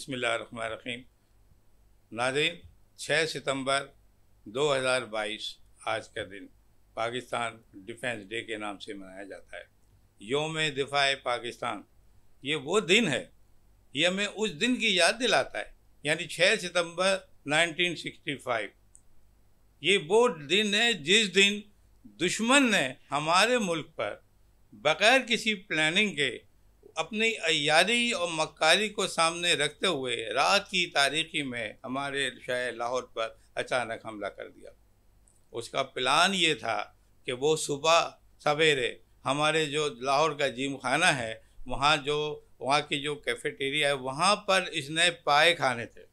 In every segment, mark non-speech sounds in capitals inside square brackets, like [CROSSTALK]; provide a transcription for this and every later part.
छः सितम्बर 6 सितंबर 2022 आज का दिन पाकिस्तान डिफेंस डे के नाम से मनाया जाता है योम दिफा पाकिस्तान ये वो दिन है ये हमें उस दिन की याद दिलाता है यानी 6 सितंबर 1965 ये वो दिन है जिस दिन दुश्मन ने हमारे मुल्क पर बग़ैर किसी प्लानिंग के अपनी अयारी और मक्कारी को सामने रखते हुए रात की तारीखी में हमारे शहर लाहौर पर अचानक हमला कर दिया उसका प्लान ये था कि वो सुबह सवेरे हमारे जो लाहौर का जिम खाना है वहाँ जो वहाँ की जो कैफेटेरिया है वहाँ पर इसने पाए खाने थे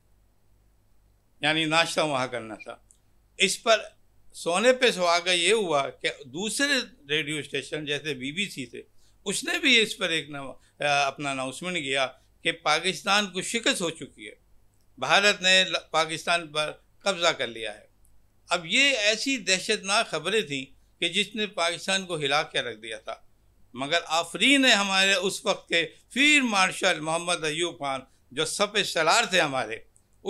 यानी नाश्ता वहाँ करना था इस पर सोने पे सुहागा ये हुआ कि दूसरे रेडियो स्टेशन जैसे बीबीसी थे उसने भी इस पर एक अपना अनाउंसमेंट किया कि पाकिस्तान को शिकस्त हो चुकी है भारत ने पाकिस्तान पर कब्ज़ा कर लिया है अब ये ऐसी दहशतनाक खबरें थीं कि जिसने पाकिस्तान को हिला के रख दिया था मगर आफरीन ने हमारे उस वक्त के फिर मार्शल मोहम्मद अयूब खान जो सफ़ सलार थे हमारे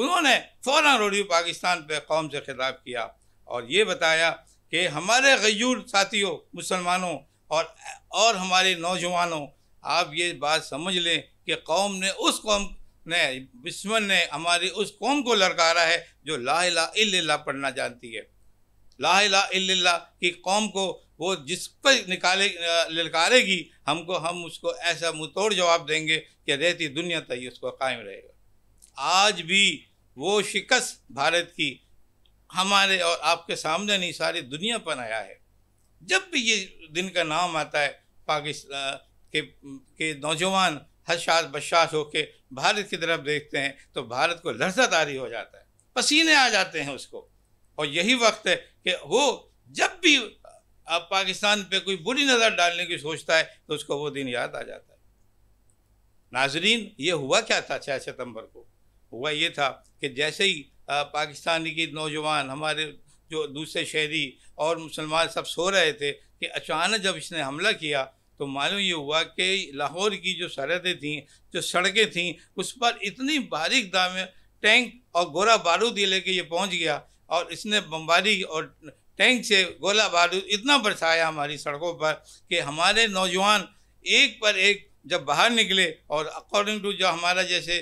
उन्होंने फ़ौर रोडियो पाकिस्तान पर कौम से खिताब किया और ये बताया कि हमारे गयूर साथियों मुसलमानों और और हमारे नौजवानों आप ये बात समझ लें कि कौम ने उस कौम ने दुश्मन ने हमारी उस कौम को ललकारा है जो ला इला पढ़ना जानती है ला इला की कौम को वो जिस पर निकाले ललकारेगी हमको हम उसको ऐसा मुतोड़ जवाब देंगे कि रहती दुनिया तक तो ही उसको कायम रहेगा आज भी वो शिकस्त भारत की हमारे और आपके सामने नहीं सारी दुनिया पर आया है जब भी ये दिन का नाम आता है पाकिस्तान के के नौजवान हशास शास बशास होकर भारत की तरफ देखते हैं तो भारत को लहसतारी हो जाता है पसीने आ जाते हैं उसको और यही वक्त है कि वो जब भी पाकिस्तान पे कोई बुरी नज़र डालने की सोचता है तो उसको वो दिन याद आ जाता है नाजरीन ये हुआ क्या था छः सितम्बर को हुआ ये था कि जैसे ही पाकिस्तानी की नौजवान हमारे जो दूसरे शहरी और मुसलमान सब सो रहे थे कि अचानक जब इसने हमला किया तो मालूम ये हुआ कि लाहौर की जो सरहदें थीं जो सड़कें थीं उस पर इतनी बारीक दाम टैंक और गोला बारूद ये लेके ये पहुंच गया और इसने बमबारी और टैंक से गोला बारूद इतना बरसाया हमारी सड़कों पर कि हमारे नौजवान एक पर एक जब बाहर निकले और अकॉर्डिंग टू जो हमारा जैसे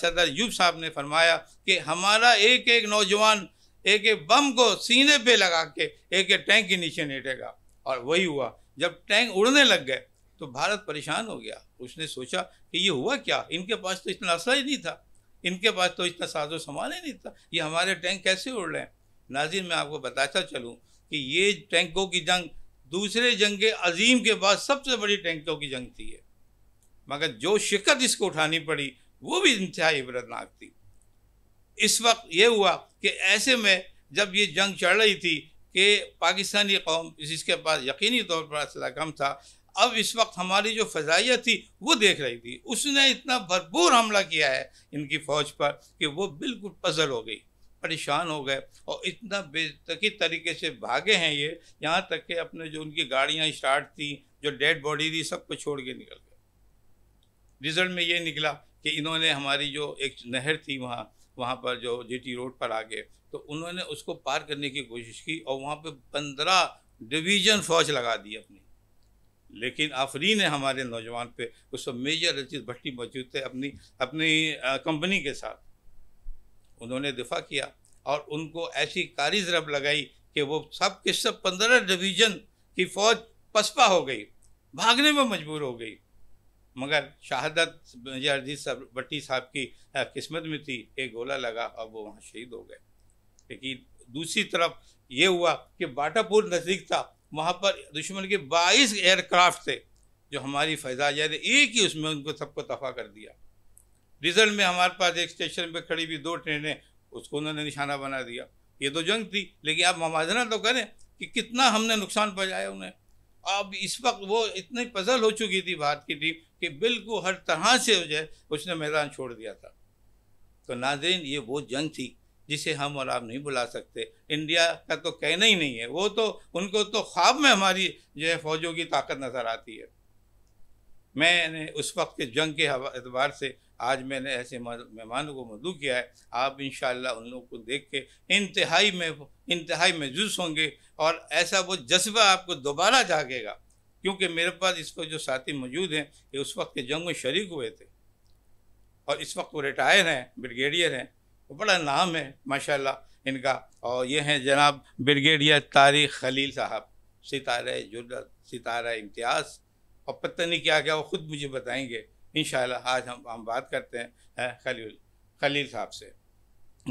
सरदार यूब साहब ने फरमाया कि हमारा एक एक नौजवान एक एक बम को सीने पे लगा के एक एक टैंक के नीचे नेटेगा और वही हुआ जब टैंक उड़ने लग गए तो भारत परेशान हो गया उसने सोचा कि ये हुआ क्या इनके पास तो इतना असला ही नहीं था इनके पास तो इतना साजो सामान ही नहीं था ये हमारे टैंक कैसे उड़ रहे हैं नाजिर मैं आपको बताता चलूँ कि ये टैंकों की जंग दूसरे जंग अजीम के बाद सबसे बड़ी टैंकों की जंग थी मगर जो शिकत इसको उठानी पड़ी वो भी इंतहा इबरतनाक थी इस वक्त ये हुआ कि ऐसे में जब ये जंग चढ़ रही थी कि पाकिस्तानी कौम जिसके पास यकीनी तौर पर असला कम था अब इस वक्त हमारी जो फजाइयत थी वो देख रही थी उसने इतना भरपूर हमला किया है इनकी फ़ौज पर कि वो बिल्कुल पजल हो गई परेशान हो गए और इतना बेतकी तरीके से भागे हैं ये यहाँ तक कि अपने जो उनकी गाड़ियाँ स्टार्ट थी जो डेड बॉडी थी सबको छोड़ के निकल गए रिजल्ट में ये निकला कि इन्होंने हमारी जो एक नहर थी वहाँ वहाँ पर जो जीटी रोड पर आगे तो उन्होंने उसको पार करने की कोशिश की और वहाँ पे पंद्रह डिवीज़न फौज लगा दी अपनी लेकिन आफरी ने हमारे नौजवान पे उस मेजर रचित भट्टी मौजूद थे अपनी अपनी कंपनी के साथ उन्होंने दिफा किया और उनको ऐसी कारी जरब लगाई कि वो सब के सब पंद्रह डिवीज़न की फ़ौज पसपा हो गई भागने में मजबूर हो गई मगर शहादत मेजर अजीत भट्टी साहब की किस्मत में थी एक गोला लगा और वो वहाँ शहीद हो गए लेकिन दूसरी तरफ ये हुआ कि बाटापुर नज़दीक था वहाँ पर दुश्मन के 22 एयरक्राफ्ट थे जो हमारी फैजाजा ने एक ही उसमें उनको सबको तफा कर दिया रिजल्ट में हमारे पास एक स्टेशन पर खड़ी हुई दो ट्रेनें उसको उन्होंने निशाना बना दिया ये तो जंग थी लेकिन आप मुजना तो करें कि कितना हमने नुकसान पहुँचाया उन्हें अब इस वक्त वो इतनी पजल हो चुकी थी भारत की टीम कि बिल्कुल हर तरह से जो है उसने मैदान छोड़ दिया था तो नाजरीन ये वो जंग थी जिसे हम और आप नहीं बुला सकते इंडिया का तो कहना ही नहीं है वो तो उनको तो ख्वाब में हमारी जो है फ़ौजों की ताकत नज़र आती है मैंने उस वक्त के जंग के एतबार से आज मैंने ऐसे मेहमानों को मदू किया है आप इन उन लोगों को देख के इंतहाई में इंतहाई महजूस होंगे और ऐसा वो जज्बा आपको दोबारा जागेगा क्योंकि मेरे पास इसको जो साथी मौजूद हैं ये उस वक्त के जंग में शरीक हुए थे और इस वक्त वो रिटायर हैं ब्रिगेडियर हैं वो बड़ा नाम है माशाल्लाह इनका और ये हैं जनाब ब्रिगेडियर तारिक खलील साहब सितारे जुर्रत सितारा इम्तियाज़ और पता नहीं क्या क्या वो ख़ुद मुझे बताएंगे इन आज हम हम बात करते हैं है, खलील खलील साहब से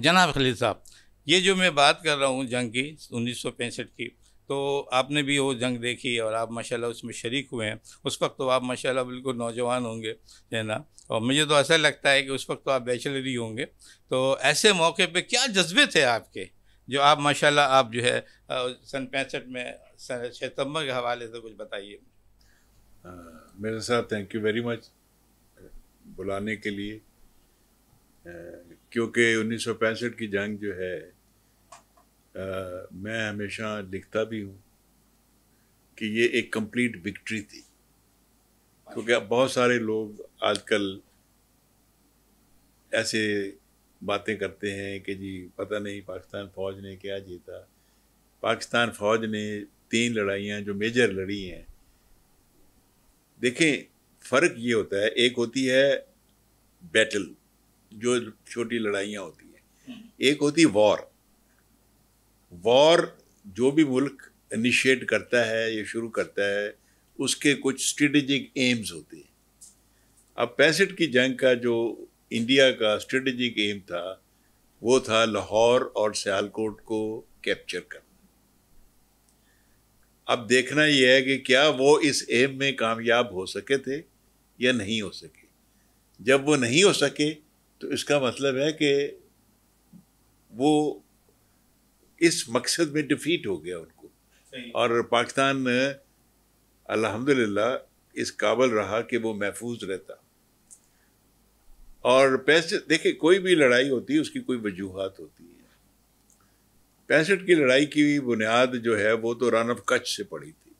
जनाब खलील साहब ये जो मैं बात कर रहा हूँ जंग की उन्नीस की तो आपने भी वो जंग देखी और आप माशाल्लाह उसमें शरीक हुए हैं उस वक्त तो आप माशाल्लाह बिल्कुल नौजवान होंगे है ना और मुझे तो ऐसा लगता है कि उस वक्त तो आप बैचलर ही होंगे तो ऐसे मौके पे क्या जज्बे थे आपके जो आप माशाल्लाह आप जो है सन पैंसठ में सन सितम्बर के हवाले से कुछ बताइए मेरे साथ थैंक यू वेरी मच बुलाने के लिए क्योंकि उन्नीस की जंग जो है मैं हमेशा लिखता भी हूँ कि ये एक कंप्लीट विक्ट्री थी क्योंकि अब बहुत सारे लोग आजकल ऐसे बातें करते हैं कि जी पता नहीं पाकिस्तान फ़ौज ने क्या जीता पाकिस्तान फ़ौज ने तीन लड़ाइयाँ जो मेजर लड़ी हैं देखें फ़र्क ये होता है एक होती है बैटल जो छोटी लड़ाइयाँ होती हैं हम्म। एक होती वॉर वॉर जो भी मुल्क इनिशिएट करता है या शुरू करता है उसके कुछ स्ट्रेटजिक एम्स होते हैं अब पैंसठ की जंग का जो इंडिया का स्ट्रेटजिक एम था वो था लाहौर और सियालकोट को कैप्चर करना अब देखना यह है कि क्या वो इस एम में कामयाब हो सके थे या नहीं हो सके जब वो नहीं हो सके तो इसका मतलब है कि वो इस मकसद में डिफीट हो गया उनको और पाकिस्तान अल्हम्दुलिल्लाह इस काबल रहा कि वो महफूज रहता और पैसे देखिए कोई भी लड़ाई होती है उसकी कोई वजूहत होती है पैंसठ की लड़ाई की बुनियाद जो है वो तो रन ऑफ कच्छ से पड़ी थी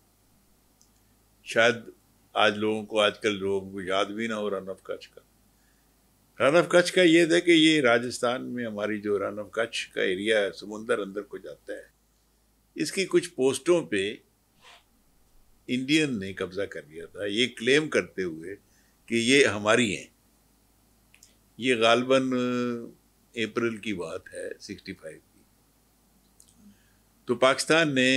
शायद आज लोगों को आजकल लोगों को याद भी ना हो रन ऑफ कच्छ का रन ऑफ कच्छ का ये था कि ये राजस्थान में हमारी जो रन ऑफ कच्छ का एरिया है समुंदर अंदर को जाता है इसकी कुछ पोस्टों पे इंडियन ने कब्जा कर लिया था ये क्लेम करते हुए कि ये हमारी हैं ये गालबन अप्रैल की बात है 65 की तो पाकिस्तान ने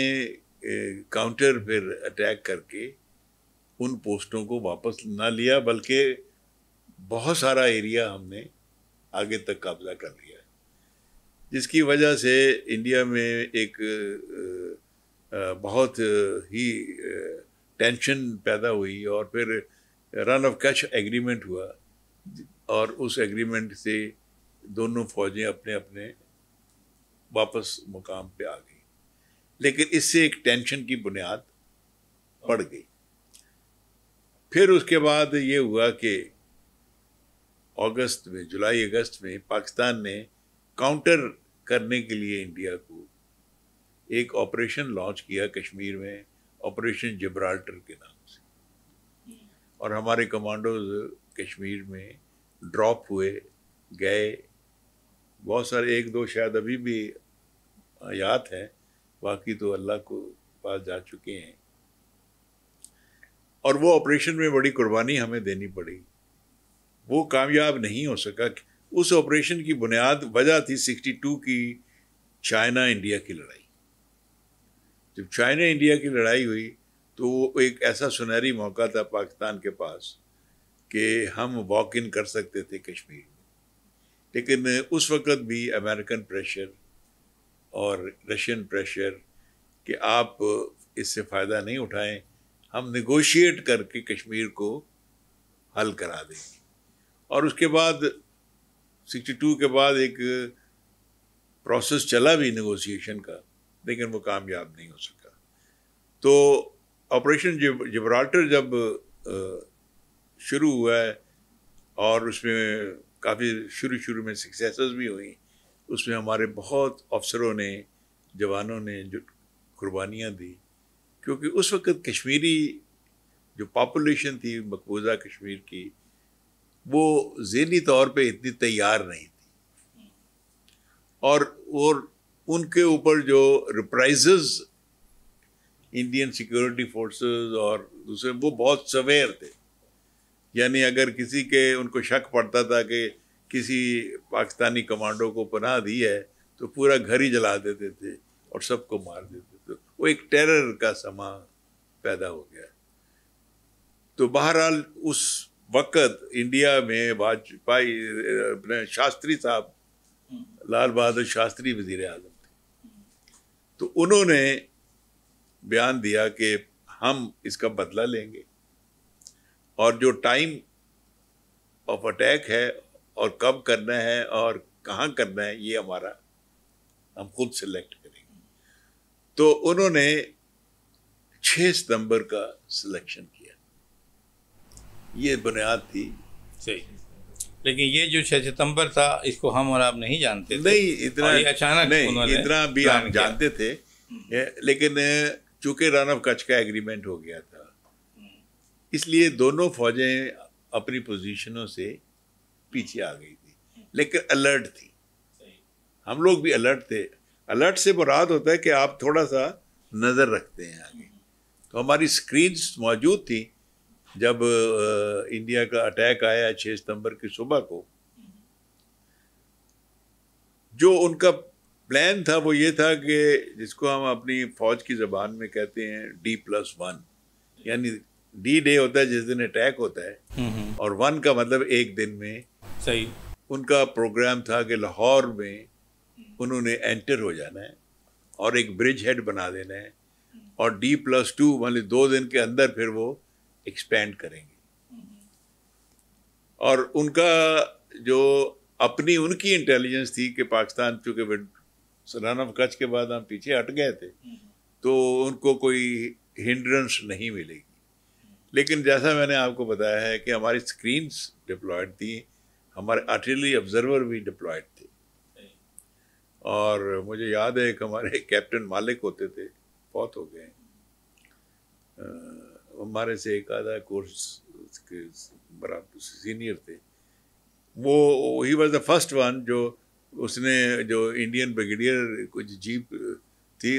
काउंटर फिर अटैक करके उन पोस्टों को वापस ना लिया बल्कि बहुत सारा एरिया हमने आगे तक कब्जा कर लिया है जिसकी वजह से इंडिया में एक बहुत ही टेंशन पैदा हुई और फिर रन ऑफ कैच एग्रीमेंट हुआ और उस एग्रीमेंट से दोनों फौजें अपने अपने वापस मुकाम पे आ गई लेकिन इससे एक टेंशन की बुनियाद पड़ गई फिर उसके बाद ये हुआ कि अगस्त में जुलाई अगस्त में पाकिस्तान ने काउंटर करने के लिए इंडिया को एक ऑपरेशन लॉन्च किया कश्मीर में ऑपरेशन जबराल्टर के नाम से और हमारे कमांडोज कश्मीर में ड्रॉप हुए गए बहुत सारे एक दो शायद अभी भी याद हैं बाकी तो अल्लाह को पास जा चुके हैं और वो ऑपरेशन में बड़ी कुर्बानी हमें देनी पड़ी वो कामयाब नहीं हो सका उस ऑपरेशन की बुनियाद वजह थी 62 की चाइना इंडिया की लड़ाई जब चाइना इंडिया की लड़ाई हुई तो वो एक ऐसा सुनहरी मौका था पाकिस्तान के पास कि हम वॉक इन कर सकते थे कश्मीर में लेकिन उस वक़्त भी अमेरिकन प्रेशर और रशियन प्रेशर कि आप इससे फ़ायदा नहीं उठाएं हम निगोशिएट करके कश्मीर को हल करा देंगे और उसके बाद 62 के बाद एक प्रोसेस चला भी नेगोशिएशन का लेकिन वो कामयाब नहीं हो सका तो ऑपरेशन जिब्राल्टर जब शुरू हुआ है और उसमें काफ़ी शुरू शुरू में सक्सेसेस भी हुई उसमें हमारे बहुत अफसरों ने जवानों ने जो कुर्बानियाँ दी क्योंकि उस वक्त कश्मीरी जो पापुलेशन थी मकबूजा कश्मीर की वो जहनी तौर पे इतनी तैयार नहीं थी और और उनके ऊपर जो रिप्राइज इंडियन सिक्योरिटी फोर्सेस और दूसरे वो बहुत सवेर थे यानी अगर किसी के उनको शक पड़ता था कि किसी पाकिस्तानी कमांडो को पनाह दी है तो पूरा घर ही जला देते थे और सबको मार देते थे वो एक टेरर का समा पैदा हो गया तो बहरहाल उस वक़्त इंडिया में वाजपेयी अपने शास्त्री साहब लाल बहादुर शास्त्री वजीर अजम थे तो उन्होंने बयान दिया कि हम इसका बदला लेंगे और जो टाइम ऑफ अटैक है और कब करना है और कहाँ करना है ये हमारा हम खुद सेलेक्ट करेंगे तो उन्होंने 6 सितंबर का सिलेक्शन किया ये बुनियाद थी सही लेकिन ये जो छह सितंबर था इसको हम और आप नहीं जानते थे। नहीं इतना अचानक नहीं इतना भी हम जानते थे लेकिन चूंकि रन ऑफ कच्छ का एग्रीमेंट हो गया था इसलिए दोनों फौजें अपनी पोजीशनों से पीछे आ गई थी लेकिन अलर्ट थी हम लोग भी अलर्ट थे अलर्ट से मुराद होता है कि आप थोड़ा सा नज़र रखते हैं आगे तो हमारी स्क्रीन मौजूद थी जब इंडिया का अटैक आया 6 सितंबर की सुबह को जो उनका प्लान था वो ये था कि जिसको हम अपनी फौज की जबान में कहते हैं डी प्लस वन यानी डी डे होता है जिस दिन अटैक होता है हम्म, हम्म। और वन का मतलब एक दिन में सही उनका प्रोग्राम था कि लाहौर में उन्होंने एंटर हो जाना है और एक ब्रिज हेड बना देना है और डी प्लस टू मान दो दिन के अंदर फिर वो एक्सपेंड करेंगे और उनका जो अपनी उनकी इंटेलिजेंस थी कि पाकिस्तान चूंकि सरान ऑफ कच्छ के बाद हम पीछे हट गए थे तो उनको कोई हिंड्रेंस नहीं मिलेगी लेकिन जैसा मैंने आपको बताया है कि हमारी स्क्रीन्स डिप्लॉयड थी हमारे आर्टिलरी ऑब्जर्वर भी डिप्लॉयड थे और मुझे याद है कि हमारे कैप्टन [LAUGHS] मालिक होते थे बहुत हो गए हमारे से एक आधा कोर्स के बराबर सीनियर थे वो he was the first one जो उसने जो इंडियन ब्रिगेडियर कुछ जीप थी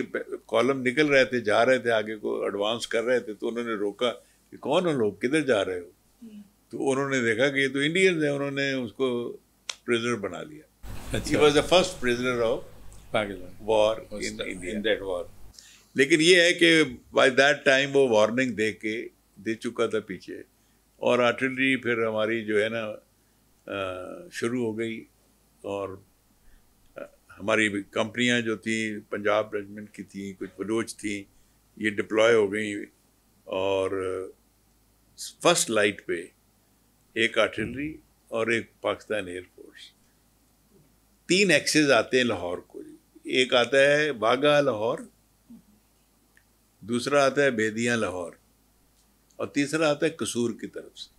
कॉलम निकल रहे थे जा रहे थे आगे को एडवांस कर रहे थे तो उन्होंने रोका कि कौन हो लोग किधर जा रहे हो तो उन्होंने देखा कि ये तो इंडियन है उन्होंने उसको प्रिजनर बना लिया he was the first prisoner of war in that war लेकिन ये है कि बाय दैट टाइम वो वार्निंग दे के दे चुका था पीछे और आर्टिलरी फिर हमारी जो है ना शुरू हो गई और हमारी कंपनियां जो थी पंजाब रेजिमेंट की थी कुछ बलोच थी ये डिप्लॉय हो गई और फर्स्ट लाइट पे एक आर्टिलरी और एक पाकिस्तान एयरफोर्स तीन एक्सेस आते हैं लाहौर को एक आता है बाघा लाहौर दूसरा आता है बेदिया लाहौर और तीसरा आता है कसूर की तरफ से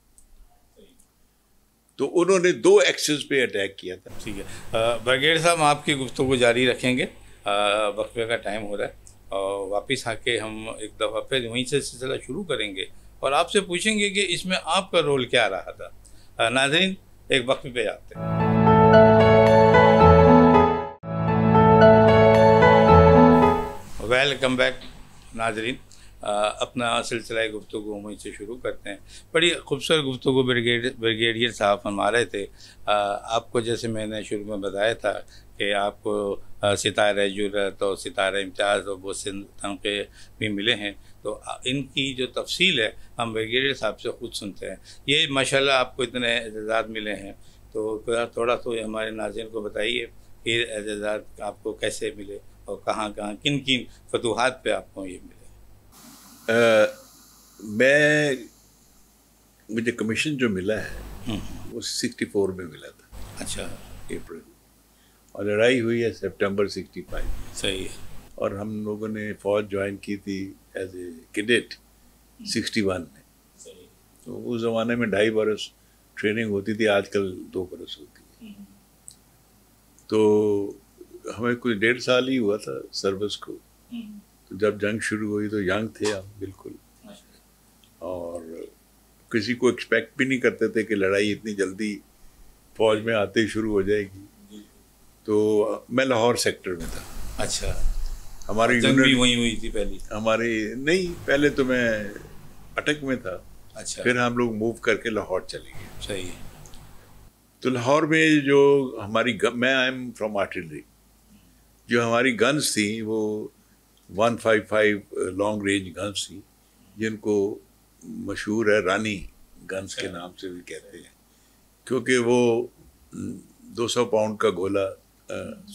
तो उन्होंने दो एक्सेस पे अटैक किया था ठीक है ब्रिगेड साहब आपकी गुफ्तु को जारी रखेंगे वक्फे का टाइम हो रहा है और वापस आके हम एक दफ़ा फिर वहीं से सिलसिला शुरू करेंगे और आपसे पूछेंगे कि इसमें आपका रोल क्या रहा था नाजरीन एक वक्त पे जाते हैं वेलकम बैक नाजरीन अपना सिलसिला गुफ्तु वहीं से शुरू करते हैं बड़ी खूबसूरत गुफ्तु ब्रिगेड ब्रिगेडियर साहब फरमा रहे थे आपको जैसे मैंने शुरू में बताया था कि आपको सितार जुरत और सितार इम्तियाज़ और बहुत से तनखे भी मिले हैं तो इनकी जो तफसील है हम ब्रिगेडियर साहब से खुद सुनते हैं ये माशाला आपको इतने एजाद मिले हैं तो थोड़ा तो हमारे नाजिन को बताइए कि एजाद आपको कैसे मिले और कहाँ कहाँ किन किन फतूहत पे आपको ये मिले आ, मैं मुझे कमीशन जो मिला है हम्म। वो सिक्सटी फोर में मिला था अच्छा अप्रैल और लड़ाई हुई है सितंबर सिक्सटी फाइव सही है और हम लोगों ने फौज ज्वाइन की थी as a cadet sixty one में तो उस ज़माने में ढाई बरस ट्रेनिंग होती थी आजकल दो बरस होती है हम्म। तो हमें कुछ डेढ़ साल ही हुआ था सर्विस को हम्म। तो जब जंग शुरू हुई तो यंग थे हम बिल्कुल और किसी को एक्सपेक्ट भी नहीं करते थे कि लड़ाई इतनी जल्दी फौज में आते ही शुरू हो जाएगी तो मैं लाहौर सेक्टर में था अच्छा हमारी जंग भी वहीं हुई थी पहली हमारे नहीं पहले तो मैं अटक में था अच्छा फिर हम लोग मूव करके लाहौर चले गए सही है तो लाहौर में जो हमारी मैं आई एम फ्रॉम आर्टिलरी जो हमारी गन्स थी वो 155 लॉन्ग रेंज गन्स थी जिनको मशहूर है रानी गन्स के हाँ। नाम से भी कहते हैं क्योंकि वो 200 पाउंड का गोला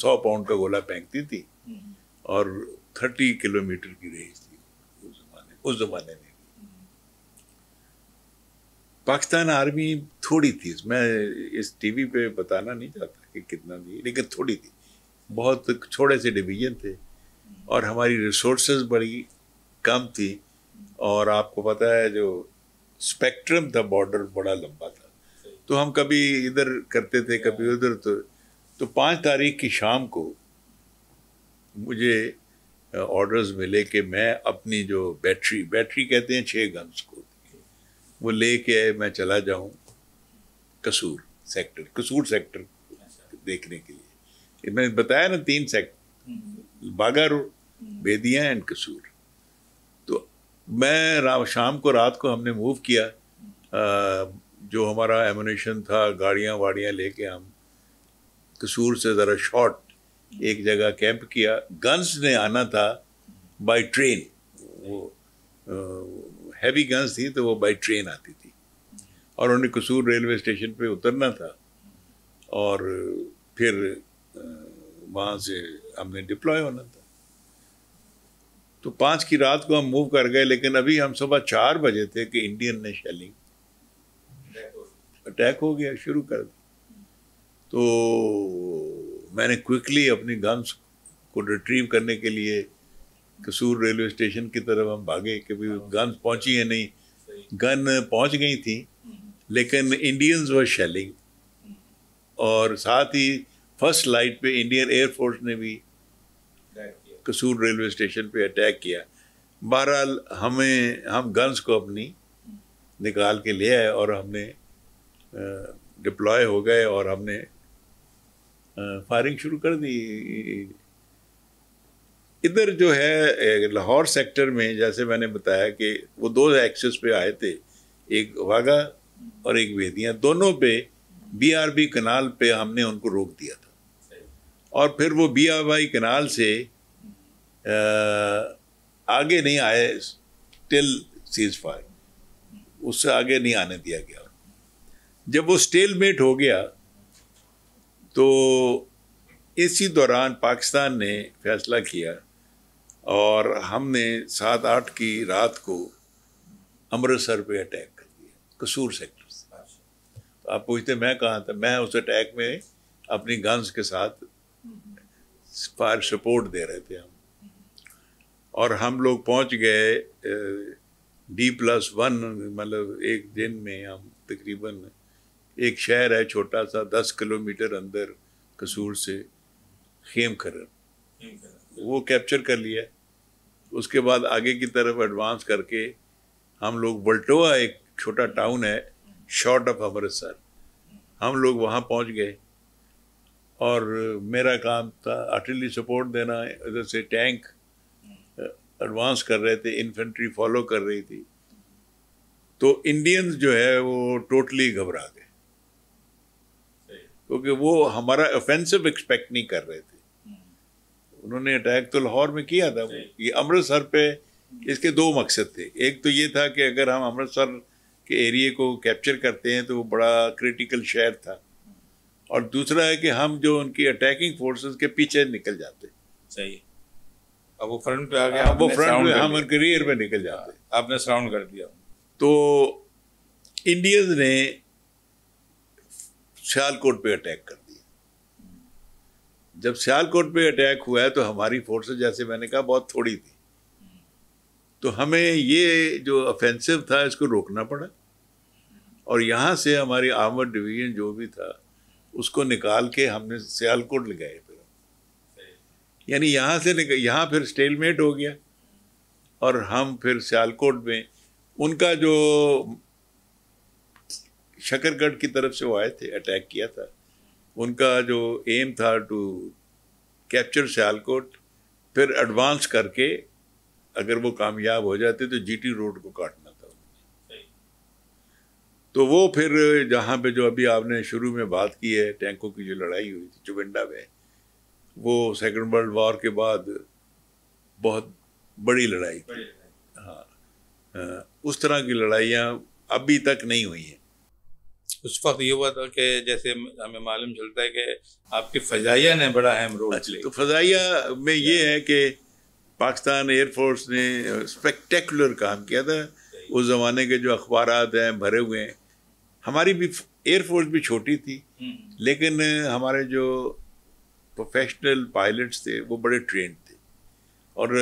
सौ पाउंड का गोला फेंकती थी और 30 किलोमीटर की रेंज थी उस जमाने उस जमाने में पाकिस्तान आर्मी थोड़ी थी मैं इस टीवी पे बताना नहीं चाहता कि कितना थी लेकिन थोड़ी थी बहुत छोटे से डिवीजन थे और हमारी रिसोर्सेज बड़ी कम थी और आपको पता है जो स्पेक्ट्रम था बॉर्डर बड़ा लंबा था तो हम कभी इधर करते थे कभी उधर तो तो पाँच तारीख की शाम को मुझे ऑर्डर्स मिले कि मैं अपनी जो बैटरी बैटरी कहते हैं छः गन्स को वो ले के मैं चला जाऊं कसूर सेक्टर कसूर सेक्टर अच्छा। देखने के लिए इसमें बताया ना तीन सेक्ट बागर बेदिया एंड कसूर तो मैं राम शाम को रात को हमने मूव किया जो हमारा एमुनेशन था गाड़ियाँ वाड़ियाँ लेके हम कसूर से ज़रा शॉर्ट एक जगह कैंप किया गन्स ने आना था बाय ट्रेन वो हैवी गन्स थी तो वो बाय ट्रेन आती थी और उन्हें कसूर रेलवे स्टेशन पे उतरना था और फिर वहाँ से हमने डिप्लॉय होना था तो पाँच की रात को हम मूव कर गए लेकिन अभी हम सुबह चार बजे थे कि इंडियन ने शेलिंग अटैक हो गया शुरू कर दिया तो मैंने क्विकली अपनी गन्स को रिट्रीव करने के लिए कसूर रेलवे स्टेशन की तरफ हम भागे कि गन्स पहुंची है नहीं गन पहुंच गई थी लेकिन इंडियंस व शेलिंग और साथ ही फर्स्ट लाइट पे इंडियन एयरफोर्स ने भी कसूर रेलवे स्टेशन पे अटैक किया बहरहाल हमें हम गन्स को अपनी निकाल के ले आए और हमने डिप्लॉय हो गए और हमने फायरिंग शुरू कर दी इधर जो है लाहौर सेक्टर में जैसे मैंने बताया कि वो दो एक्सेस पे आए थे एक वाघा और एक वेदियाँ दोनों पे बीआरबी कनाल पे हमने उनको रोक दिया था और फिर वो बी वाई कनाल से आ, आगे नहीं आए टिल सीज फायर उससे आगे नहीं आने दिया गया जब वो मेट हो गया तो इसी दौरान पाकिस्तान ने फैसला किया और हमने सात आठ की रात को अमृतसर पे अटैक कर दिया कसूर सेक्टर से तो आप पूछते मैं कहाँ था मैं उस अटैक में अपनी गन्स के साथ फायर सपोर्ट दे रहे थे हम और हम लोग पहुंच गए डी प्लस वन मतलब एक दिन में हम तकरीबन एक शहर है छोटा सा दस किलोमीटर अंदर कसूर से खेम कर वो कैप्चर कर लिया उसके बाद आगे की तरफ एडवांस करके हम लोग बल्टोआ एक छोटा टाउन है शॉर्ट ऑफ अमृतसर हम लोग वहाँ पहुँच गए और मेरा काम था आर्टिलरी सपोर्ट देना इधर से टैंक एडवांस uh, कर रहे थे इन्फेंट्री फॉलो कर रही थी तो इंडियंस जो है वो टोटली घबरा गए क्योंकि वो हमारा ऑफेंसिव एक्सपेक्ट नहीं कर रहे थे उन्होंने अटैक तो लाहौर में किया था ये अमृतसर पे इसके दो मकसद थे एक तो ये था कि अगर हम अमृतसर के एरिए को कैप्चर करते हैं तो वो बड़ा क्रिटिकल शहर था और दूसरा है कि हम जो उनकी अटैकिंग फोर्सेस के पीछे निकल जाते सही अब वो फ्रंट पे आ गया वो फ्रंट पे हम उनके रियर में निकल जाते हाँ, आपने सराउंड कर दिया तो इंडियंस ने सियालकोट पे अटैक कर दिया जब सियालकोट पे अटैक हुआ है तो हमारी फोर्सेस जैसे मैंने कहा बहुत थोड़ी थी तो हमें ये जो ऑफेंसिव था इसको रोकना पड़ा और यहाँ से हमारी आर्मर डिवीजन जो भी था उसको निकाल के हमने सियालकोट ले गए फिर यानी यहाँ से निकल यहाँ फिर स्टेलमेट हो गया और हम फिर सियालकोट में उनका जो शकरगढ़ की तरफ से वो आए थे अटैक किया था उनका जो एम था टू कैप्चर सियालकोट फिर एडवांस करके अगर वो कामयाब हो जाते तो जीटी रोड को काटना तो वो फिर जहाँ पे जो अभी आपने शुरू में बात की है टैंकों की जो लड़ाई हुई थी चुबिंडा में वो सेकेंड वर्ल्ड वॉर के बाद बहुत बड़ी लड़ाई थी हाँ उस तरह की लड़ाइयाँ अभी तक नहीं हुई हैं उस वक्त ये हुआ था कि जैसे हमें मालूम चलता है कि आपके फजाइया ने बड़ा अहम रोल अच्छा, तो फजाइया में ये है कि पाकिस्तान एयरफोर्स ने स्पेक्टेकुलर काम किया था उस ज़माने के जो अखबार हैं भरे हुए हैं हमारी भी एयरफोर्स भी छोटी थी हम्म। लेकिन हमारे जो प्रोफेशनल पायलट्स थे वो बड़े ट्रेंड थे और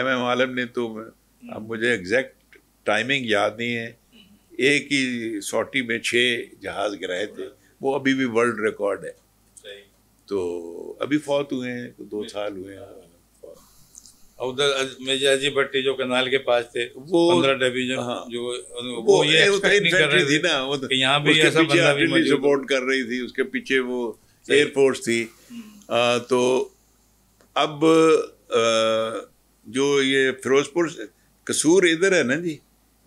एम एम आलम ने तो uh, हम्म। अब मुझे एग्जैक्ट टाइमिंग याद नहीं है हम्म। एक ही सॉटी में छः जहाज़ गिराए थे वो अभी भी वर्ल्ड रिकॉर्ड है तो अभी फौत हुए हैं दो साल हुए हैं उधर मेजर अजी भट्टी जो कनाल के पास थे वो पंद्रह डिवीजन हाँ, जो वो, वो ये तो कर रही थी ना वो तो- यहाँ भी ऐसा बंदा भी सपोर्ट कर रही थी उसके पीछे वो एयरफोर्स थी हम्म। आ, तो अब आ, जो ये फिरोजपुर कसूर इधर है ना जी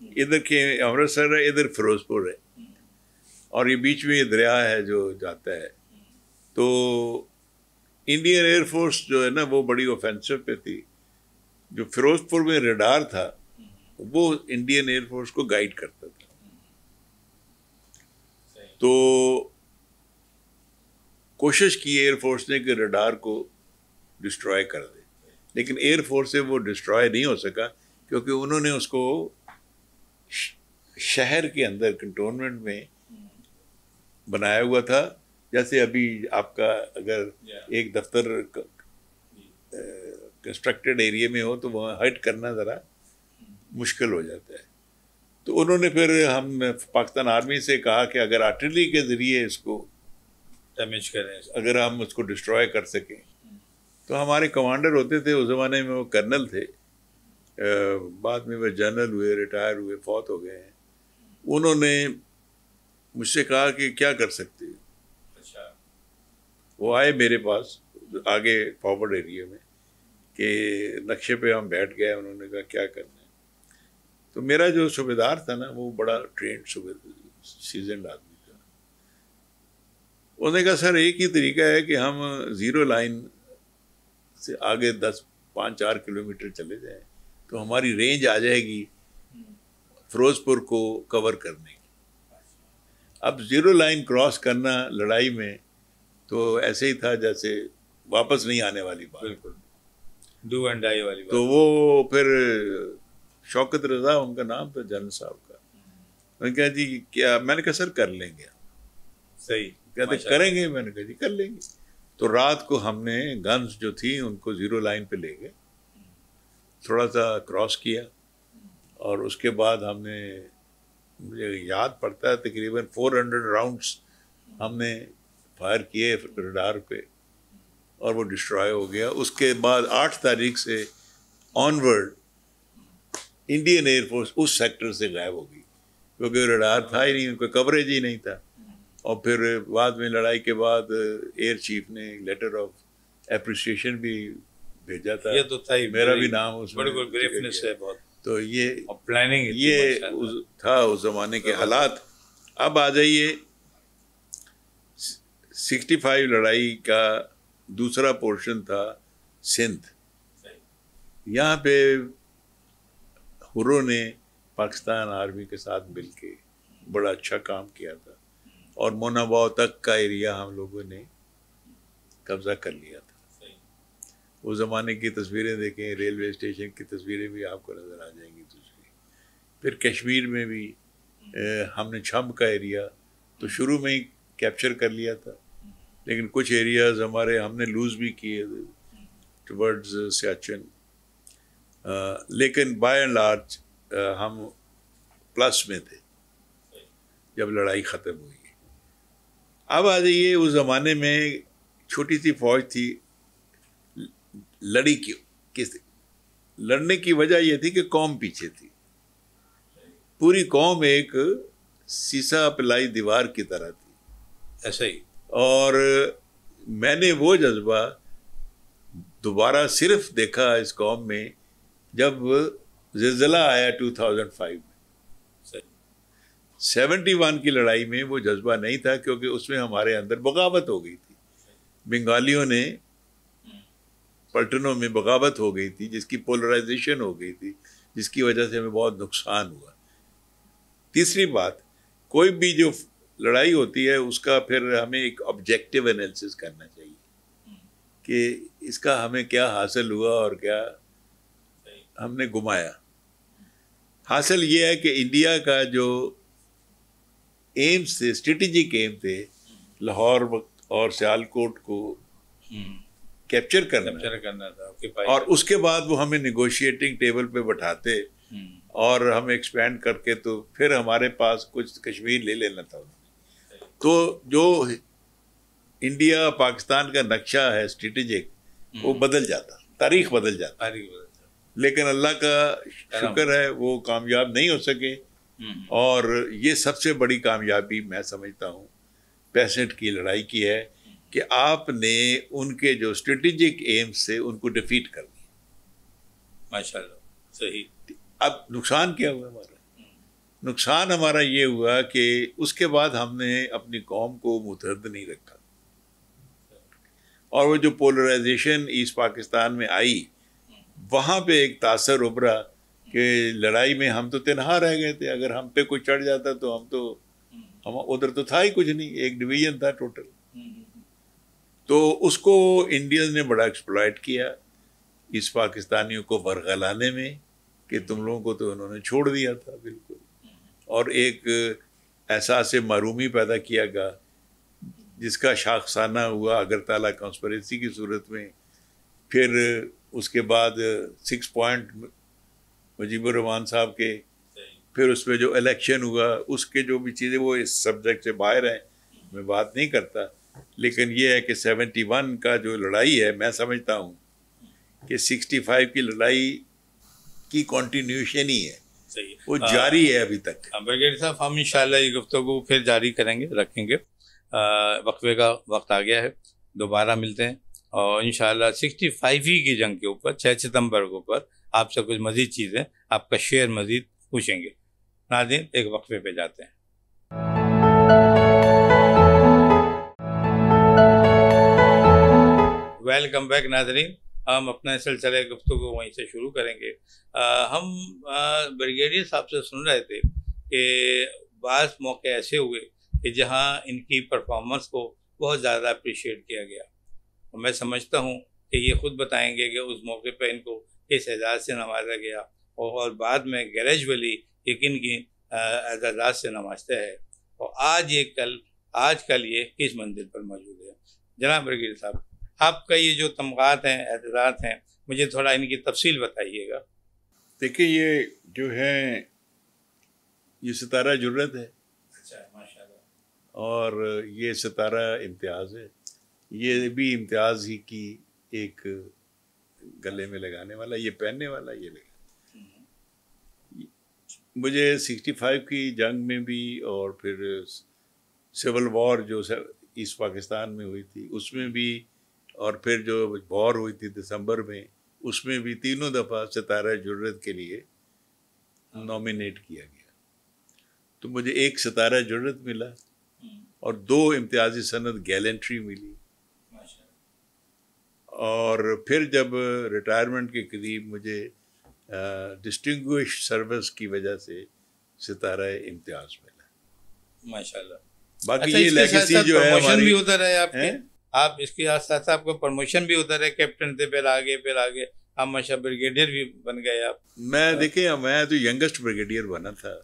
हम्म। इधर के अमृतसर है इधर फिरोजपुर है हम्म। और ये बीच में ये दरिया है जो जाता है तो इंडियन एयरफोर्स जो है ना वो बड़ी ऑफेंसिव पे थी जो फिरोजपुर में रेडार था वो इंडियन एयरफोर्स को गाइड करता था तो कोशिश की एयरफोर्स ने कि रडार को डिस्ट्रॉय कर दे लेकिन एयरफोर्स से वो डिस्ट्रॉय नहीं हो सका क्योंकि उन्होंने उसको शहर के अंदर कंटोनमेंट में बनाया हुआ था जैसे अभी आपका अगर एक दफ्तर कंस्ट्रक्टेड एरिए में हो तो वहाँ हट करना ज़रा मुश्किल हो जाता है तो उन्होंने फिर हम पाकिस्तान आर्मी से कहा कि अगर आर्टिलरी के ज़रिए इसको डैमेज करें अगर हम उसको डिस्ट्रॉय कर सकें तो हमारे कमांडर होते थे उस ज़माने में वो कर्नल थे बाद में वह जनरल हुए रिटायर हुए फौत हो गए हैं उन्होंने मुझसे कहा कि क्या कर सकते हो अच्छा वो आए मेरे पास आगे फॉरवर्ड एरिया में कि नक्शे पे हम बैठ गए उन्होंने कहा क्या करना है तो मेरा जो सूबेदार था ना वो बड़ा ट्रेंड सूबे सीजन आदमी था उन्होंने कहा सर एक ही तरीका है कि हम ज़ीरो लाइन से आगे दस पाँच चार किलोमीटर चले जाएं तो हमारी रेंज आ जाएगी फिरोजपुर को कवर करने की अब ज़ीरो लाइन क्रॉस करना लड़ाई में तो ऐसे ही था जैसे वापस नहीं आने वाली बात बिल्कुल डू एंड डाई वाली तो वो फिर शौकत रजा उनका नाम था जनरल साहब का मैंने कहा जी क्या मैंने कहा सर कर लेंगे सही कहते करेंगे मैंने कहा जी कर लेंगे तो रात को हमने गन्स जो थी उनको ज़ीरो लाइन पे ले गए थोड़ा सा क्रॉस किया और उसके बाद हमने मुझे याद पड़ता है तकरीबन 400 राउंड्स हमने फायर किए रडार पे और वो डिस्ट्रॉय हो गया उसके बाद आठ तारीख से ऑनवर्ड इंडियन एयरफोर्स उस सेक्टर से गायब हो गई क्योंकि रडार था ही नहीं उनका कवरेज ही नहीं था और फिर बाद में लड़ाई के बाद एयर uh, चीफ ने लेटर ऑफ एप्रिसिएशन भी भेजा था ये तो था ही मेरा भी नाम उसमें ग्रेफनेस है बहुत तो ये प्लानिंग ये उस, था उस जमाने के तो- हालात अब आ जाइए 65 लड़ाई का दूसरा पोर्शन था सिंध यहाँ पे हुरों ने पाकिस्तान आर्मी के साथ मिलके बड़ा अच्छा काम किया था और मोनाबाव तक का एरिया हम लोगों ने कब्जा कर लिया था उस ज़माने की तस्वीरें देखें रेलवे स्टेशन की तस्वीरें भी आपको नज़र आ जाएंगी दूसरी फिर कश्मीर में भी ए, हम्म। हमने छम का एरिया तो शुरू में ही कैप्चर कर लिया था लेकिन कुछ एरियाज हमारे हमने लूज़ भी किए टुवर्ड्स सियाचिन uh, uh, लेकिन बाय एंड लार्ज हम प्लस में थे जब लड़ाई ख़त्म हुई अब आ जाइए उस ज़माने में छोटी सी फौज थी लड़ी क्यों किस लड़ने की वजह यह थी कि कौम पीछे थी पूरी कौम एक सीसा पिलाई दीवार की तरह थी ऐसा ही और मैंने वो जज्बा दोबारा सिर्फ देखा इस कॉम में जब जिलजिला आया 2005 में सेवेंटी वन की लड़ाई में वो जज्बा नहीं था क्योंकि उसमें हमारे अंदर बगावत हो गई थी बंगालियों ने पलटनों में बगावत हो गई थी जिसकी पोलराइजेशन हो गई थी जिसकी वजह से हमें बहुत नुकसान हुआ तीसरी बात कोई भी जो लड़ाई होती है उसका फिर हमें एक ऑब्जेक्टिव एनालिसिस करना चाहिए कि इसका हमें क्या हासिल हुआ और क्या हमने गुमाया हासिल ये है कि इंडिया का जो एम्स थे स्ट्रेटेजिक एम थे लाहौर और सियालकोट को कैप्चर करना कैप्चर करना था और उसके बाद वो हमें निगोशिएटिंग टेबल पे बैठाते हम्म। और हम एक्सपेंड करके तो फिर हमारे पास कुछ कश्मीर ले लेना था तो जो इंडिया पाकिस्तान का नक्शा है स्ट्रेटेजिक वो हम्म। बदल जाता तारीख बदल जाता तारीख बदल जाता लेकिन अल्लाह का शुक्र है वो कामयाब नहीं हो सके हम्म। और ये सबसे बड़ी कामयाबी मैं समझता हूँ पैसेंट की लड़ाई की है कि आपने उनके जो स्ट्रेटेजिक एम्स से उनको डिफीट कर दिया माशा सही अब नुकसान क्या हुआ हमारा नुकसान हमारा ये हुआ कि उसके बाद हमने अपनी कौम को मुतहद नहीं रखा और वो जो पोलराइजेशन ईस्ट पाकिस्तान में आई वहाँ पे एक तासर उभरा कि लड़ाई में हम तो तनहा रह गए थे अगर हम पे कोई चढ़ जाता तो हम तो हम उधर तो था ही कुछ नहीं एक डिवीजन था टोटल तो उसको इंडियन ने बड़ा एक्सप्लॉयट किया इस पाकिस्तानियों को वरगलाने में कि तुम लोगों को तो उन्होंने छोड़ दिया था बिल्कुल और एक एहसास मरूमी पैदा किया गया जिसका शाखसाना हुआ अगरतला कॉन्स्परेसी की सूरत में फिर उसके बाद सिक्स पॉइंट मुजीबर रहमान साहब के फिर उसमें जो इलेक्शन हुआ उसके जो भी चीज़ें वो इस सब्जेक्ट से बाहर हैं मैं बात नहीं करता लेकिन ये है कि सेवेंटी वन का जो लड़ाई है मैं समझता हूँ कि सिक्सटी फाइव की लड़ाई की कॉन्टीन्यूशन ही है सही वो जारी है अभी तक हाँ, ब्रिगेड साहब हम इंशाल्लाह ये गुफ्तु फिर जारी करेंगे रखेंगे वक्फे का वक्त आ गया है दोबारा मिलते हैं और इन सिक्सटी फाइव ही की जंग के ऊपर छः सितम्बर के ऊपर आपसे कुछ मज़ीद चीज़ें आपका शेयर मज़ीद पूछेंगे नादिन एक वक्फे पे जाते हैं वेलकम बैक नाजरीन हम अपना सिलसिले गुफ्तु को वहीं से शुरू करेंगे आ, हम ब्रिगेडियर साहब से सुन रहे थे कि बास मौके ऐसे हुए कि जहां इनकी परफॉर्मेंस को बहुत ज़्यादा अप्रिशिएट किया गया मैं समझता हूं कि ये खुद बताएंगे कि उस मौके पर इनको किस एजाज़ से नवाजा गया और बाद में ग्रेजुअली यकीन की एजाज से नवाजते हैं और आज ये कल आज कल ये किस मंजिल पर मौजूद है जनाब ब्रिगेडियर साहब आपका ये जो तमगात हैं एतदात हैं मुझे थोड़ा इनकी तफसील बताइएगा देखिए ये जो है ये सितारा जरूरत है अच्छा और ये सितारा इम्तियाज़ है ये भी इम्तियाज़ ही की एक गले में लगाने वाला ये पहनने वाला ये लगा मुझे 65 की जंग में भी और फिर सिविल वॉर जो ईस्ट पाकिस्तान में हुई थी उसमें भी और फिर जो बौर हुई थी दिसंबर में उसमें भी तीनों दफ़ा सितारा जरूरत के लिए नॉमिनेट किया गया तो मुझे एक सितारा जरूरत मिला हम्म। और दो इम्तियाजी सनत गैलेंट्री मिली और फिर जब रिटायरमेंट के करीब मुझे डिस्टिंग सर्विस की वजह से सितारा इम्तियाज मिला माशाल्लाह बाकी अच्छा, ये लेगेसी जो है हमारी भी होता रहे आपके है? आप इसके साथ साथ आपको प्रमोशन भी होता रहे कैप्टन थे फिर आगे फिर आगे आप माशा ब्रिगेडियर भी बन गए आप मैं देखिए मैं तो यंगेस्ट ब्रिगेडियर बना था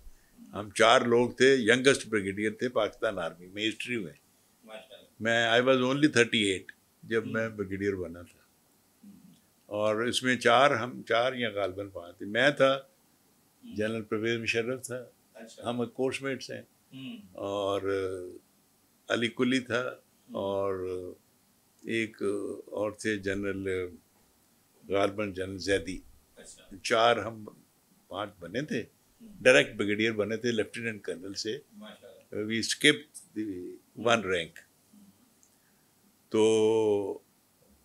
हम चार लोग थे यंगेस्ट ब्रिगेडियर थे पाकिस्तान आर्मी में हिस्ट्री में मैं I was only thirty eight जब हम्म। मैं ब्रिगेडियर बना था और इसमें चार हम चार या गालबन पाँच थे मैं था जनरल हम्म। परवेज मुशर्रफ था अच्छा। हम कोर्समेट्स हैं हम्म। और अली कुली था और एक और थे जनरल गारबन जनरल जैदी अच्छा। चार हम पांच बने थे डायरेक्ट ब्रिगेडियर बने थे लेफ्टिनेंट कर्नल से वी स्किप वन रैंक तो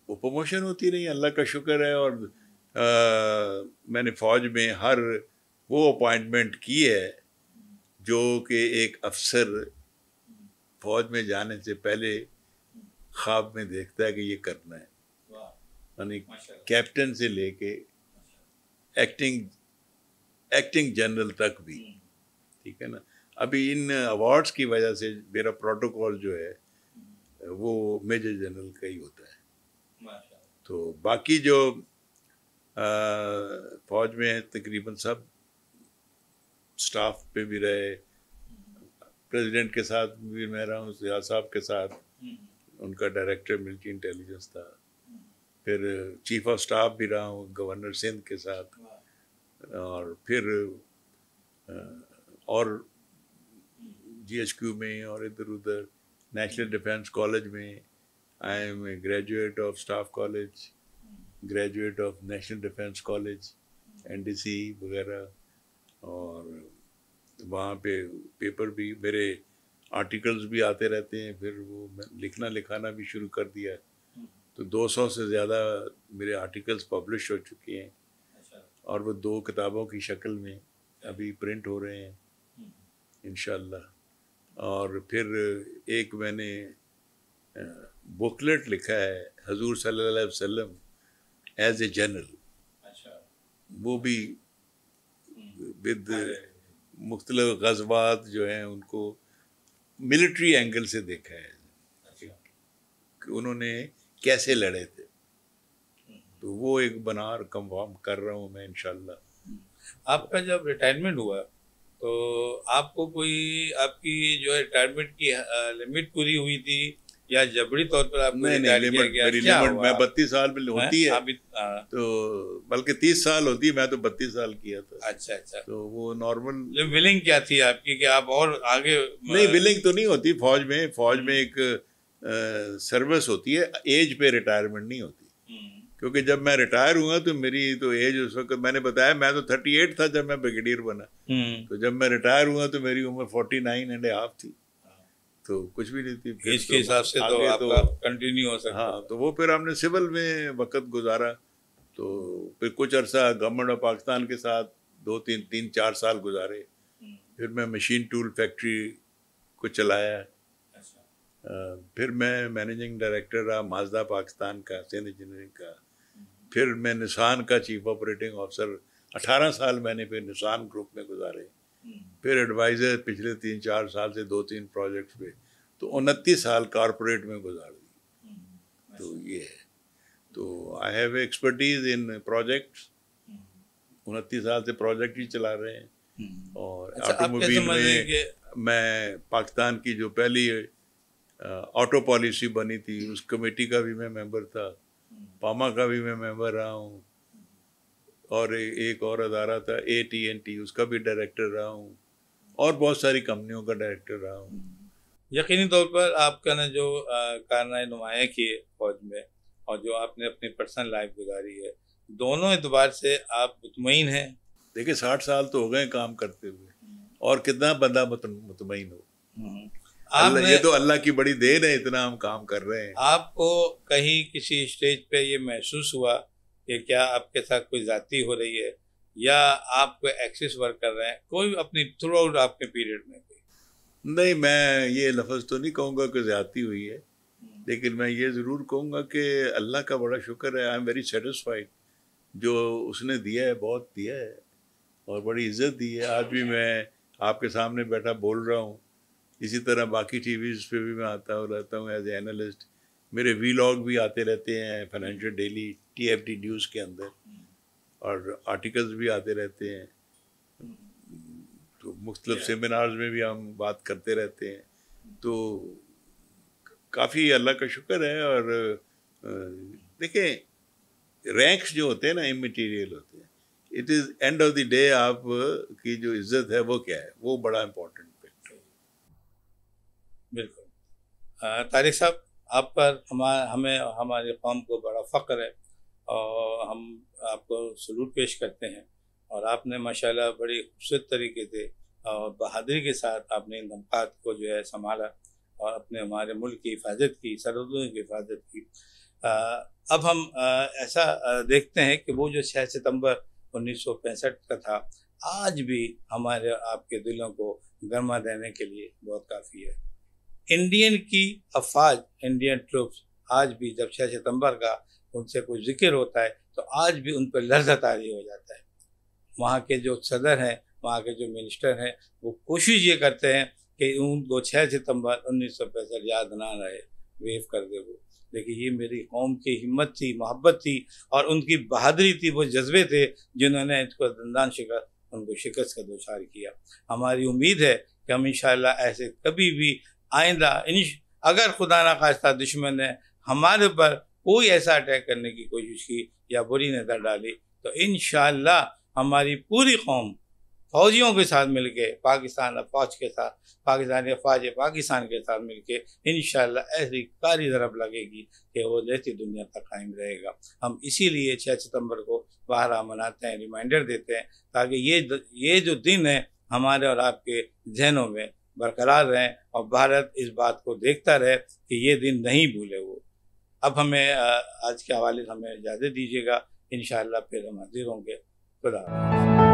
वो प्रमोशन होती रही अल्लाह का शुक्र है और आ, मैंने फौज में हर वो अपॉइंटमेंट की है जो कि एक अफसर फौज में जाने से पहले ख्वाब में देखता है कि ये करना है यानी कैप्टन से लेके एक्टिंग एक्टिंग जनरल तक भी हम्म। ठीक है ना अभी इन अवार्ड्स की वजह से मेरा प्रोटोकॉल जो है वो मेजर जनरल का ही होता है तो बाकी जो फौज में है तकरीबन सब स्टाफ पे भी रहे हम्म। प्रेसिडेंट के साथ भी मैं रहा हूँ सियाल साहब के साथ हम्म। उनका डायरेक्टर मिलिट्री इंटेलिजेंस था फिर चीफ ऑफ स्टाफ भी रहा हूँ गवर्नर सिंध के साथ और फिर और जीएचक्यू में और इधर उधर नेशनल डिफेंस कॉलेज में I am a graduate of staff college graduate of national defence college NDC वगैरह और वहाँ पे पेपर भी मेरे आर्टिकल्स भी आते रहते हैं फिर वो मैं लिखना लिखाना भी शुरू कर दिया हम्म। तो 200 से ज़्यादा मेरे आर्टिकल्स पब्लिश हो चुके हैं अच्छा। और वो दो किताबों की शक्ल में अच्छा। अभी प्रिंट हो रहे हैं हम्म। इन और फिर एक मैंने बुकलेट लिखा है हजूर सल्लल्लाहु अलैहि वसल्लम एज ए जनरल अच्छा। वो भी हम्म। विद मुख्तल गजबात जो हैं उनको मिलिट्री एंगल से देखा है अच्छा। कि उन्होंने कैसे लड़े थे तो वो एक बना कंफर्म कर रहा हूँ मैं इनशाला आपका जब रिटायरमेंट हुआ तो आपको कोई आपकी जो है रिटायरमेंट की लिमिट पूरी हुई थी या जबरी तौर पर आपने नहीं नहीं लिमिट मेरी लिमिट मैं बत्तीस साल में होती है, तो बल्कि तीस साल होती है मैं तो बत्तीस साल किया था अच्छा अच्छा तो वो नॉर्मल विलिंग क्या थी आपकी कि आप और आगे नहीं विलिंग तो नहीं होती फौज में फौज में एक सर्विस होती है एज पे रिटायरमेंट नहीं होती हम्म। क्योंकि जब मैं रिटायर हुआ तो मेरी तो एज उस वक्त मैंने बताया मैं तो थर्टी एट था जब मैं ब्रिगेडियर बना हम्म। तो जब मैं रिटायर हुआ तो मेरी उम्र फोर्टी नाइन एंड हाफ थी तो कुछ भी नहीं थी के तो हिसाब से तो तो, कंटिन्यू हो सकता हाँ तो वो फिर हमने सिविल में वक़्त गुजारा तो फिर कुछ अरसा गवर्नमेंट ऑफ पाकिस्तान के साथ दो तीन तीन चार साल गुजारे हम्म। फिर मैं मशीन टूल फैक्ट्री को चलाया अच्छा। फिर मैं मैनेजिंग डायरेक्टर रहा माजदा पाकिस्तान का सिंध इंजीनियरिंग का हम्म। फिर मैं निशान का चीफ ऑपरेटिंग ऑफिसर 18 साल मैंने फिर निशान ग्रुप में गुजारे फिर एडवाइज़र पिछले तीन चार साल से दो तीन प्रोजेक्ट्स पे तो उनतीस साल कॉरपोरेट में गुजार दी हम्म, तो अच्छा। ये है तो I have expertise in projects उनतीस साल से प्रोजेक्ट ही चला रहे हैं हम्म। और ऑटोमोबाइल अच्छा, में मैं पाकिस्तान की जो पहली ऑटो पॉलिसी बनी थी उस कमेटी का भी मैं मेंबर था हम्म। पामा का भी मैं मेंबर रहा हूँ और एक और अदारा था ए टी एन टी उसका भी डायरेक्टर रहा हूँ और बहुत सारी कंपनियों का डायरेक्टर रहा हूँ यकीनी तौर पर आपका ने जो कारनामे नुमाया किए फौज में और जो आपने अपनी पर्सनल लाइफ गुजारी है दोनों एतबार से आप मुतमिन हैं देखिए साठ साल तो हो गए काम करते हुए और कितना बंदा मुतमिन हो हम्म। आपने ये तो अल्लाह की बड़ी देर है इतना हम काम कर रहे हैं आपको कहीं किसी स्टेज पे ये महसूस हुआ कि क्या आपके साथ कोई जाती हो रही है या आप कोई एक्सेस वर्क कर रहे हैं कोई अपनी थ्रू आउट आपके पीरियड में नहीं मैं ये लफज तो नहीं कहूँगा कि ज़्यादा हुई है हम्म। लेकिन मैं ये ज़रूर कहूँगा कि अल्लाह का बड़ा शुक्र है आई एम वेरी सेटिस्फाइड जो उसने दिया है बहुत दिया है और बड़ी इज्जत दी है आज भी मैं आपके सामने बैठा बोल रहा हूँ इसी तरह बाकी टी वीज़ पर भी मैं आता हूँ रहता हूँ एज ए एनालिस्ट मेरे वीलॉग भी आते रहते हैं फाइनेंशियल डेली टी न्यूज़ के अंदर और आर्टिकल्स भी आते रहते हैं तो मुख्तलिफ सेमिनार्स में भी हम बात करते रहते हैं तो काफ़ी अल्लाह का शुक्र है और देखें रैंक्स जो होते हैं ना इमटीरियल होते हैं it is end of the day आप की जो इज्जत है वो क्या है वो बड़ा इम्पोर्टेंट फैक्टर बिल्कुल तारिक साहब आप पर हमारे हमें हमारी कौम को बड़ा फ़ख्र है और हम आपको सलूट पेश करते हैं और आपने माशाल्लाह बड़ी खूबसूरत तरीके से और बहादुरी के साथ आपने इन धमकात को जो है संभाला और अपने हमारे मुल्क की हिफाजत की सरहदों की हिफाजत की आ, अब हम आ, ऐसा देखते हैं कि वो जो छः सितम्बर उन्नीस का था आज भी हमारे आपके दिलों को गर्मा देने के लिए बहुत काफ़ी है इंडियन की अफवाज इंडियन ट्रूप्स आज भी जब छः सितंबर का उनसे कोई जिक्र होता है तो आज भी उन पर लर्जत हो जाता है वहाँ के जो सदर हैं वहाँ के जो मिनिस्टर हैं वो कोशिश ये करते हैं कि उनको छः सितंबर उन्नीस सौ पैंसठ याद ना रहे वेव कर दे वो लेकिन ये मेरी कौम की हिम्मत थी मोहब्बत थी और उनकी बहादरी थी वो जज्बे थे जिन्होंने इसको दंदान शिकस्त उनको शिकस्त का दोषार किया हमारी उम्मीद है कि हम इन ऐसे कभी भी आइंदा अगर खुदा ना खास्ता दुश्मन ने हमारे पर कोई ऐसा अटैक करने की कोशिश की या बुरी नज़र डाली तो इन हमारी पूरी कौम फौजियों के साथ मिल के पाकिस्तान अफवाज के साथ पाकिस्तानी अफवाज पाकिस्तान के साथ मिल के इन ऐसी कारी ज़रब लगेगी कि वो लेती दुनिया तक कायम रहेगा हम इसीलिए छः सितम्बर को बहरा मनाते हैं रिमाइंडर देते हैं ताकि ये ये जो दिन है हमारे और आपके जहनों में बरकरार रहें और भारत इस बात को देखता रहे कि ये दिन नहीं भूले वो अब हमें आज के हवाले से हमें इजाज़त दीजिएगा इन फिर हम हाजिर होंगे खुदा